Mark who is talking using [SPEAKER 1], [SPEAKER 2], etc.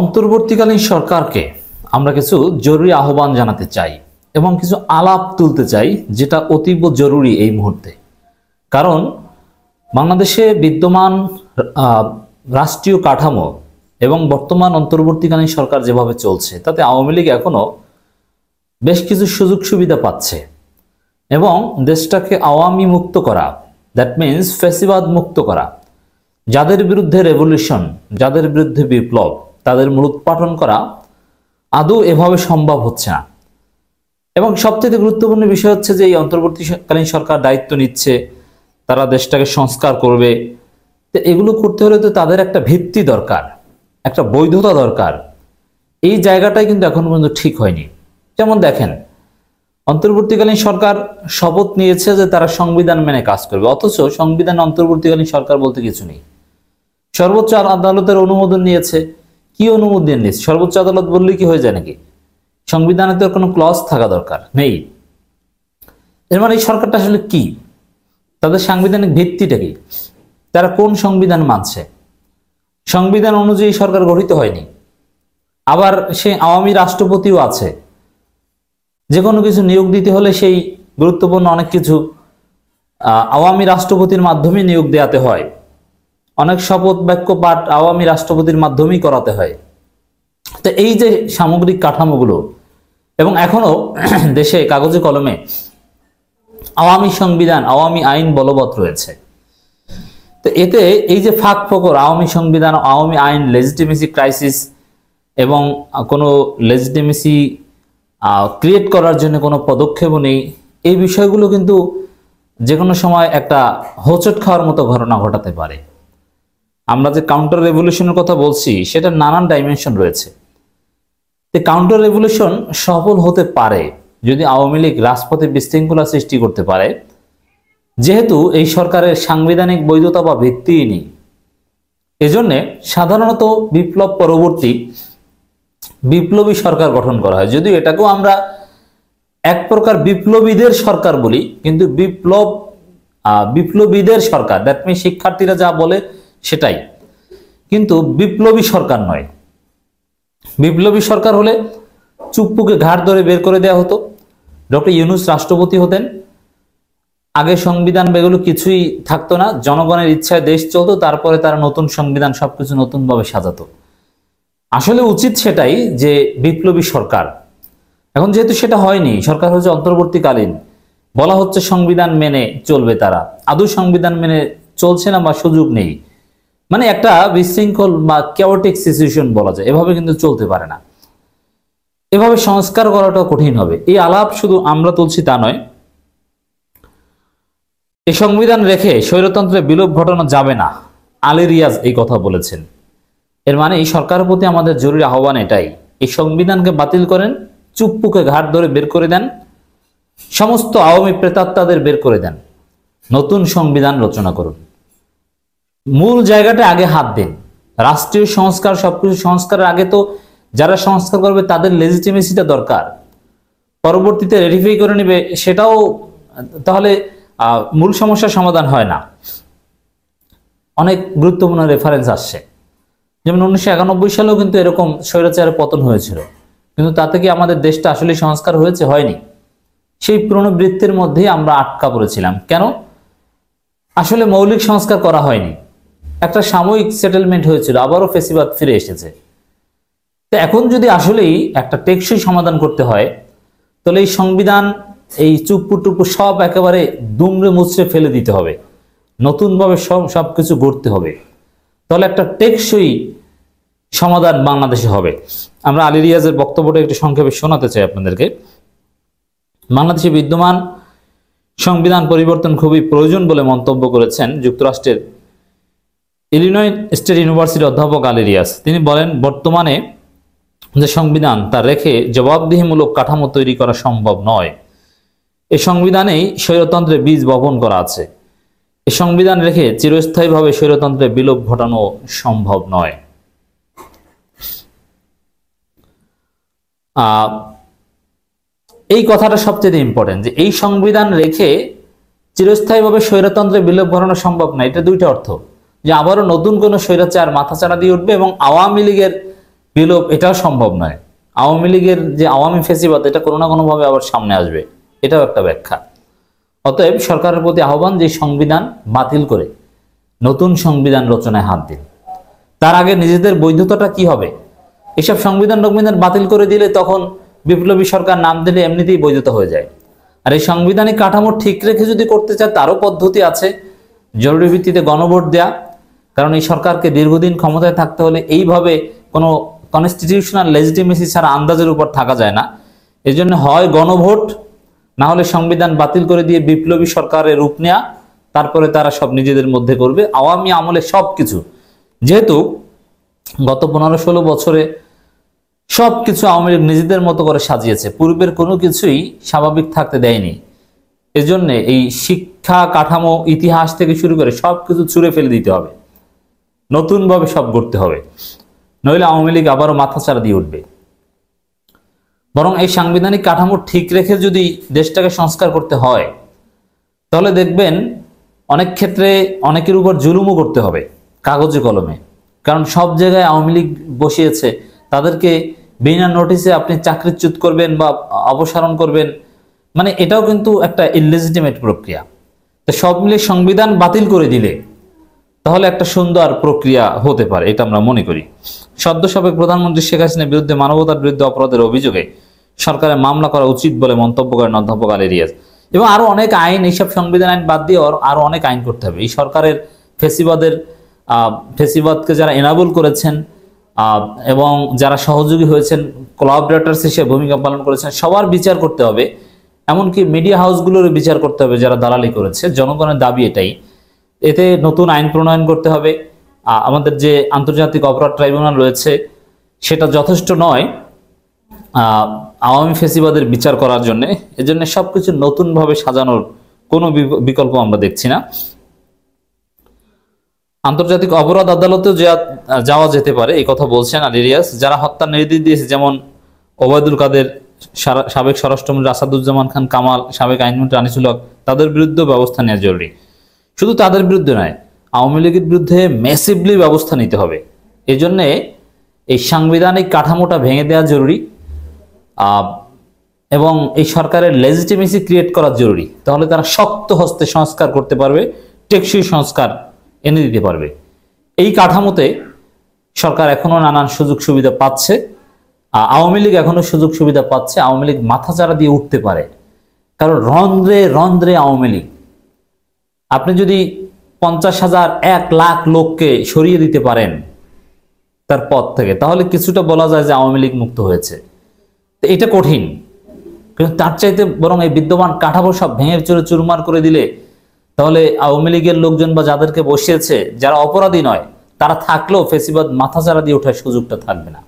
[SPEAKER 1] অন্তর্বর্তীকালীন সরকারকে আমরা কিছু জরুরি আহ্বান জানাতে চাই এবং কিছু আলাপ তুলতে চাই যেটা অতীব জরুরি এই মুহূর্তে কারণ বাংলাদেশে বিদ্যমান রাষ্ট্রীয় কাঠামো এবং বর্তমান অন্তর্বর্তীকালীন সরকার যেভাবে চলছে তাতে আওয়ামী লীগ এখনও বেশ কিছু সুযোগ সুবিধা পাচ্ছে এবং দেশটাকে আওয়ামী মুক্ত করা দ্যাট মিন্স ফেসিবাদ মুক্ত করা যাদের বিরুদ্ধে রেভলিউশন যাদের বিরুদ্ধে বিপ্লব তাদের মূলোৎপাটন করা আদৌ এভাবে সম্ভব হচ্ছে না এবং সবচেয়ে গুরুত্বপূর্ণ বিষয় হচ্ছে যে এই অন্তর্বর্তীকালীন সরকার দায়িত্ব নিচ্ছে তারা দেশটাকে সংস্কার করবে তো এগুলো করতে হলে তো তাদের একটা ভিত্তি দরকার একটা বৈধতা দরকার এই জায়গাটাই কিন্তু এখন পর্যন্ত ঠিক হয়নি যেমন দেখেন অন্তর্বর্তীকালীন সরকার শপথ নিয়েছে যে তারা সংবিধান মেনে কাজ করবে অথচ সংবিধান অন্তর্বর্তীকালীন সরকার বলতে কিছু নেই সর্বোচ্চ আদালতের অনুমোদন নিয়েছে কি অনুমোদন দিয়েছে সর্বোচ্চ আদালত বললে কি হয়ে যায় নাকি সংবিধানে তো কোনো ক্লজ থাকা দরকার নেই এর মানে এই সরকারটা আসলে কি তাদের সাংবিধানিক ভিত্তিটা কি তারা কোন সংবিধান মানছে সংবিধান অনুযায়ী সরকার গঠিত হয়নি আবার সে আওয়ামী রাষ্ট্রপতিও আছে যে কোনো কিছু নিয়োগ দিতে হলে সেই গুরুত্বপূর্ণ অনেক কিছু আওয়ামী রাষ্ট্রপতির মাধ্যমে নিয়োগ দেওয়াতে হয় অনেক শপথ বাক্য পাঠ আওয়ামী রাষ্ট্রপতির মাধ্যমেই করাতে হয় তো এই যে সামগ্রিক কাঠামোগুলো এবং এখনও দেশে কাগজে কলমে আওয়ামী সংবিধান আওয়ামী আইন বলবৎ রয়েছে তো এতে এই যে ফাঁক ফোকর আওয়ামী সংবিধান আওয়ামী আইন লেজিটিমেসি ক্রাইসিস এবং কোনো লেজিটিমেসি ক্রিয়েট করার জন্য কোনো পদক্ষেপও নেই এই বিষয়গুলো কিন্তু যে কোনো সময় একটা হোচট খাওয়ার মতো ঘটনা ঘটাতে পারে আমরা যে কাউন্টার রেভলিউশনের কথা বলছি সেটা নানান ডাইমেনশন রয়েছে কাউন্টার রেভলিউশন সফল হতে পারে যদি আওয়ামী লীগ রাজপথে বিশৃঙ্খলা সৃষ্টি করতে পারে যেহেতু এই সরকারের সাংবিধানিক বৈধতা বা ভিত্তিই নেই এজন্যে সাধারণত বিপ্লব পরবর্তী বিপ্লবী সরকার গঠন করা হয় যদিও এটাকেও আমরা এক প্রকার বিপ্লবীদের সরকার বলি কিন্তু বিপ্লব বিপ্লবীদের সরকার দ্যাট মিন শিক্ষার্থীরা যা বলে সেটাই কিন্তু বিপ্লবী সরকার নয় বিপ্লবী সরকার হলে চুপ্পুকে ঘাট ধরে বের করে দেয়া হতো ডক্টর ইউনুস রাষ্ট্রপতি হতেন আগে সংবিধান বেগুলো কিছুই থাকতো না জনগণের ইচ্ছায় দেশ চলতো তারপরে তারা নতুন সংবিধান সবকিছু নতুনভাবে সাজাত আসলে উচিত সেটাই যে বিপ্লবী সরকার এখন যেহেতু সেটা হয়নি সরকার হচ্ছে অন্তর্বর্তীকালীন বলা হচ্ছে সংবিধান মেনে চলবে তারা আদৌ সংবিধান মেনে চলছে না বা সুযোগ নেই মানে একটা বিশৃঙ্খল বা কেওটিক সিচুয়েশন বলা যায় এভাবে কিন্তু চলতে পারে না এভাবে সংস্কার করাটা কঠিন হবে এই আলাপ শুধু আমরা তুলছি তা নয় এই সংবিধান রেখে স্বৈরতন্ত্রে বিলোপ ঘটানো যাবে না আলী রিয়াজ এই কথা বলেছেন এর মানে এই সরকারের প্রতি আমাদের জরুরি আহ্বান এটাই এই সংবিধানকে বাতিল করেন চুপ্পুকে ঘাট ধরে বের করে দেন সমস্ত আওয়ামী প্রেতাত্মাদের বের করে দেন নতুন সংবিধান রচনা করুন মূল জায়গাটা আগে হাত দেন রাষ্ট্রীয় সংস্কার সবকিছু সংস্কারের আগে তো যারা সংস্কার করবে তাদের লেজিটিমেসিটা দরকার পরবর্তীতে রেডিফাই করে নেবে সেটাও তাহলে মূল সমস্যার সমাধান হয় না অনেক গুরুত্বপূর্ণ রেফারেন্স আসছে যেমন উনিশশো সালেও কিন্তু এরকম স্বৈরাচারের পতন হয়েছিল কিন্তু তাতে কি আমাদের দেশটা আসলে সংস্কার হয়েছে হয়নি সেই পুরনো বৃত্তের মধ্যেই আমরা আটকা পড়েছিলাম কেন আসলে মৌলিক সংস্কার করা হয়নি একটা সাময়িক সেটেলমেন্ট হয়েছিল আবারও ফেসিবাদ ফিরে এসেছে তো এখন যদি আসলেই একটা টেকসই সমাধান করতে হয় তাহলে এই সংবিধান এই চুপ্পু সব একেবারে দুমড়ে মুচড়ে ফেলে দিতে হবে নতুনভাবে সব সব কিছু গড়তে হবে তাহলে একটা টেকসই সমাধান বাংলাদেশে হবে আমরা আলী রিয়াজের বক্তব্যটা একটু সংক্ষেপে শোনাতে চাই আপনাদেরকে বাংলাদেশে বিদ্যমান সংবিধান পরিবর্তন খুবই প্রয়োজন বলে মন্তব্য করেছেন যুক্তরাষ্ট্রের ইলিনয় স্টেট ইউনিভার্সিটির অধ্যাপক আলেরিয়াস তিনি বলেন বর্তমানে যে সংবিধান তা রেখে জবাবদিহিমূলক কাঠামো তৈরি করা সম্ভব নয় এ সংবিধানেই স্বৈরতন্ত্রে বীজ বপন করা আছে এ সংবিধান রেখে চিরস্থায়ীভাবে স্বৈরতন্ত্রে বিলোপ ঘটানো সম্ভব নয় এই কথাটা সবচেয়ে ইম্পর্টেন্ট যে এই সংবিধান রেখে চিরস্থায়ীভাবে স্বৈরতন্ত্রে বিলোপ ঘটানো সম্ভব নয় এটা দুইটা অর্থ যে আবারও নতুন কোনো স্বৈরাচার মাথাচাড়া দিয়ে উঠবে এবং আওয়ামী লীগের বিলোপ এটাও সম্ভব নয় আওয়ামী লীগের যে আওয়ামী ফেসিবাদ এটা কোনো না কোনোভাবে আবার সামনে আসবে এটাও একটা ব্যাখ্যা অতএব সরকারের প্রতি আহ্বান যে সংবিধান বাতিল করে নতুন সংবিধান রচনায় হাত দিন তার আগে নিজেদের বৈধতাটা কি হবে এসব সংবিধান টংবিধান বাতিল করে দিলে তখন বিপ্লবী সরকার নাম দিলে এমনিতেই বৈধতা হয়ে যায় আর এই সাংবিধানিক কাঠামো ঠিক রেখে যদি করতে চায় তারও পদ্ধতি আছে জরুরি ভিত্তিতে গণভোট দেয়া কারণ এই সরকারকে দীর্ঘদিন ক্ষমতায় থাকতে হলে এইভাবে কোনো কনস্টিটিউশনাল লেজিটিমেসি ছাড়া আন্দাজের উপর থাকা যায় না এজন্য হয় গণভোট না হলে সংবিধান বাতিল করে দিয়ে বিপ্লবী সরকারের রূপ নেয়া তারপরে তারা সব নিজেদের মধ্যে করবে আওয়ামী আমলে সব কিছু যেহেতু গত পনেরো ষোলো বছরে সব কিছু আওয়ামী লীগ নিজেদের মতো করে সাজিয়েছে পূর্বের কোনো কিছুই স্বাভাবিক থাকতে দেয়নি এজন্যে এই শিক্ষা কাঠামো ইতিহাস থেকে শুরু করে সব কিছু ছুঁড়ে ফেলে দিতে হবে নতুনভাবে সব করতে হবে নইলে আওয়ামী লীগ আবারও মাথাচাড়া দিয়ে উঠবে বরং এই সাংবিধানিক কাঠামো ঠিক রেখে যদি দেশটাকে সংস্কার করতে হয় তাহলে দেখবেন অনেক ক্ষেত্রে অনেকের উপর জুলুমও করতে হবে কাগজে কলমে কারণ সব জায়গায় আওয়ামী লীগ বসিয়েছে তাদেরকে বিনা নোটিসে আপনি চাকরিচ্যুত করবেন বা অপসারণ করবেন মানে এটাও কিন্তু একটা ইলেজিটিমেট প্রক্রিয়া তো সব মিলে সংবিধান বাতিল করে দিলে তাহলে একটা সুন্দর প্রক্রিয়া হতে পারে এটা আমরা মনে করি সদ্য সাবেক প্রধানমন্ত্রী শেখ হাসিনার বিরুদ্ধে মানবতার বিরুদ্ধে অপরাধের অভিযোগে সরকারের মামলা করা উচিত বলে মন্তব্য করেন অধ্যাপক রিয়াজ এবং আরও অনেক আইন এইসব সংবিধান আইন বাদ দিয়ে আরও অনেক আইন করতে হবে এই সরকারের ফেসিবাদের ফেসিবাদকে যারা এনাবল করেছেন এবং যারা সহযোগী হয়েছেন কোলাবরেটার্স হিসেবে ভূমিকা পালন করেছেন সবার বিচার করতে হবে এমনকি মিডিয়া হাউসগুলোরও বিচার করতে হবে যারা দালালি করেছে জনগণের দাবি এটাই এতে নতুন আইন প্রণয়ন করতে হবে আমাদের যে আন্তর্জাতিক অপরাধ ট্রাইব্যুনাল রয়েছে সেটা যথেষ্ট নয় আওয়ামী ফেসিবাদের বিচার করার জন্য এজন্য সব কিছু নতুনভাবে সাজানোর কোনো বিকল্প আমরা দেখছি না আন্তর্জাতিক অপরাধ আদালতেও যাওয়া যেতে পারে এই কথা বলছেন আর যারা হত্যার নির্দেশ দিয়েছে যেমন ওবায়দুল কাদের সাবেক স্বরাষ্ট্রমন্ত্রী আসাদুজ্জামান খান কামাল সাবেক আইনমন্ত্রী আনিসুল হক তাদের বিরুদ্ধে ব্যবস্থা নেওয়া জরুরি শুধু তাদের বিরুদ্ধে নয় আওয়ামী লীগের বিরুদ্ধে মেসিভলি ব্যবস্থা নিতে হবে এজন্যে এই সাংবিধানিক কাঠামোটা ভেঙে দেওয়া জরুরি এবং এই সরকারের লেজিটিমেসি ক্রিয়েট করা জরুরি তাহলে তারা শক্ত হস্তে সংস্কার করতে পারবে টেকসই সংস্কার এনে দিতে পারবে এই কাঠামোতে সরকার এখনও নানান সুযোগ সুবিধা পাচ্ছে আওয়ামী লীগ এখনও সুযোগ সুবিধা পাচ্ছে আওয়ামী লীগ মাথাচাড়া দিয়ে উঠতে পারে কারণ রন্ধ্রে রন্ধ্রে আওয়ামী লীগ আপনি যদি পঞ্চাশ হাজার এক লাখ লোককে সরিয়ে দিতে পারেন তার পথ থেকে তাহলে কিছুটা বলা যায় যে আওয়ামী লীগ মুক্ত হয়েছে তো এটা কঠিন কিন্তু তার চাইতে বরং এই বিদ্যমান কাঠামো সব ভেঙে চড়ে চুরমার করে দিলে তাহলে আওয়ামী লীগের লোকজন বা যাদেরকে বসিয়েছে যারা অপরাধী নয় তারা থাকলেও ফেসিবাদ মাথা চারা দিয়ে ওঠার সুযোগটা থাকবে না